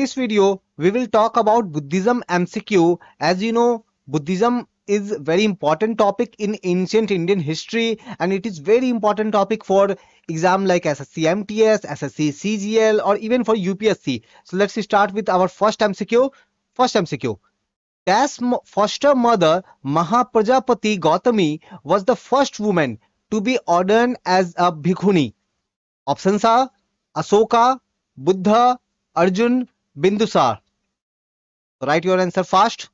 this video, we will talk about Buddhism MCQ. As you know, Buddhism is very important topic in ancient Indian history and it is very important topic for exam like SSC MTS, SSC CGL or even for UPSC. So let's start with our first MCQ. First MCQ. Dash foster mother Mahaprajapati Gautami was the first woman to be ordained as a bhikkhuni. Options are Asoka, Buddha, Arjun, Bindusar. So write your answer fast.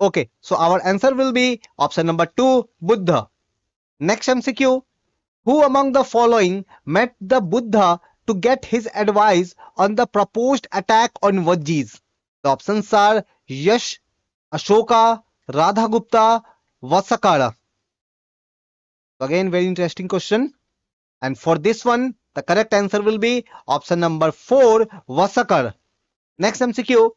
Okay, so our answer will be option number 2, Buddha. Next MCQ. Who among the following met the Buddha to get his advice on the proposed attack on Vajjis? The options are Yash, Ashoka, Radhagupta, Vasakara. Again, very interesting question. And for this one, the correct answer will be option number 4 Vasakar. Next MCQ.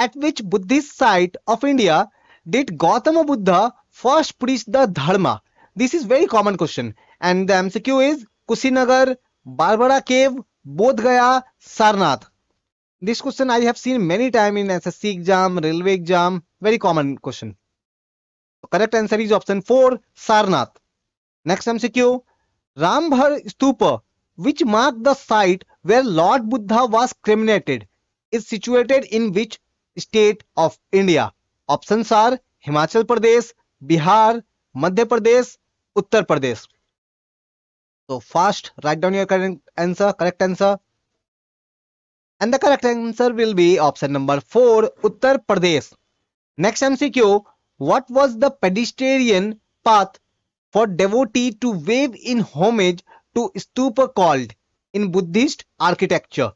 At which Buddhist site of India did Gautama Buddha first preach the Dharma? This is very common question and the MCQ is Kusinagar, Barbara Cave, Bodh Gaya, Sarnath. This question I have seen many time in SSC exam, railway exam, very common question. Correct answer is option 4, Sarnath. Next MCQ, Rambhar Stupa which mark the site where Lord Buddha was cremated, is situated in which state of India? Options are Himachal Pradesh, Bihar, Madhya Pradesh, Uttar Pradesh. So first write down your current answer, correct answer. And the correct answer will be option number 4, Uttar Pradesh. Next MCQ, what was the pedestrian path for devotee to wave in homage to stupa called in Buddhist architecture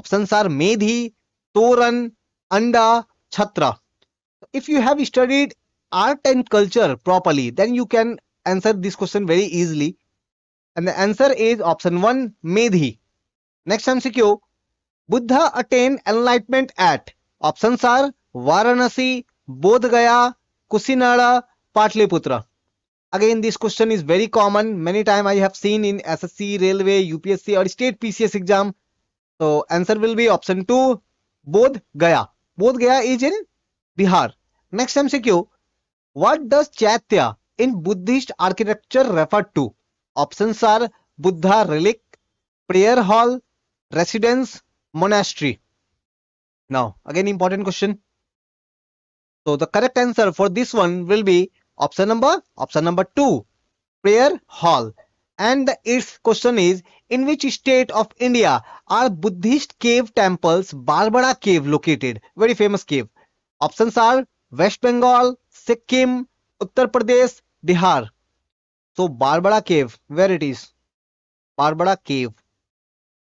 option are medhi torana anda chhatra if you have studied art and culture properly then you can answer this question very easily and the answer is option one medhi next M C Buddha attain enlightenment at option are Varanasi Bodh Gaya कुशीनाड़ा Pataliputra again this question is very common many time i have seen in ssc railway upsc or state pcs exam so answer will be option 2 bodh gaya bodh gaya is in bihar next mcq what does chaitya in buddhist architecture refer to options are buddha relic prayer hall residence monastery now again important question so the correct answer for this one will be Option number? Option number 2. Prayer Hall. And the eighth question is, in which state of India are Buddhist cave temples Barbara cave located? Very famous cave. Options are West Bengal, Sikkim, Uttar Pradesh, Bihar. So Barbara cave, where it is? Barbara cave.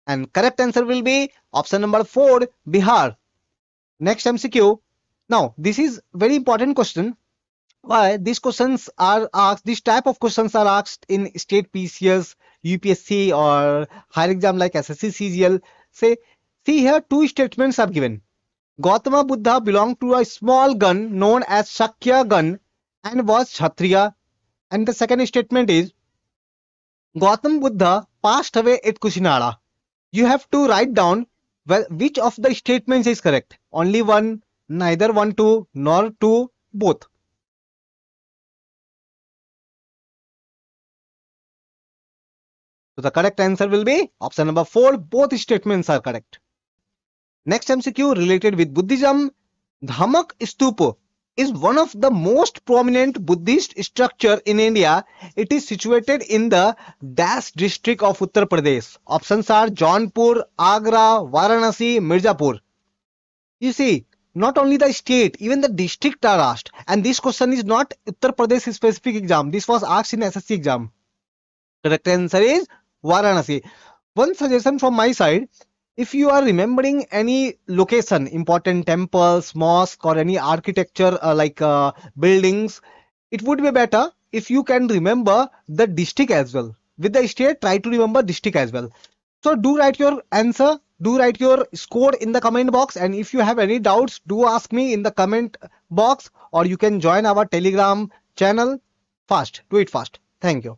And correct answer will be option number 4, Bihar. Next MCQ. Now, this is very important question. Why these questions are asked? this type of questions are asked in state PCS, UPSC, or higher exam like SSC, CGL. Say, see here, two statements are given. Gautama Buddha belonged to a small gun known as Shakya gun and was Kshatriya. And the second statement is Gautam Buddha passed away at kushinara You have to write down well, which of the statements is correct. Only one, neither one, two, nor two, both. So the correct answer will be option number 4. Both statements are correct. Next MCQ related with Buddhism. Dhamak Stupa is one of the most prominent Buddhist structure in India. It is situated in the Dash district of Uttar Pradesh. Options are Jaunpur, Agra, Varanasi, Mirzapur. You see, not only the state, even the district are asked. And this question is not Uttar Pradesh specific exam. This was asked in SSC exam. Correct answer is Varanasi. One suggestion from my side if you are remembering any location important temples mosque or any architecture uh, like uh, buildings it would be better if you can remember the district as well with the state try to remember district as well so do write your answer do write your score in the comment box and if you have any doubts do ask me in the comment box or you can join our telegram channel fast do it fast thank you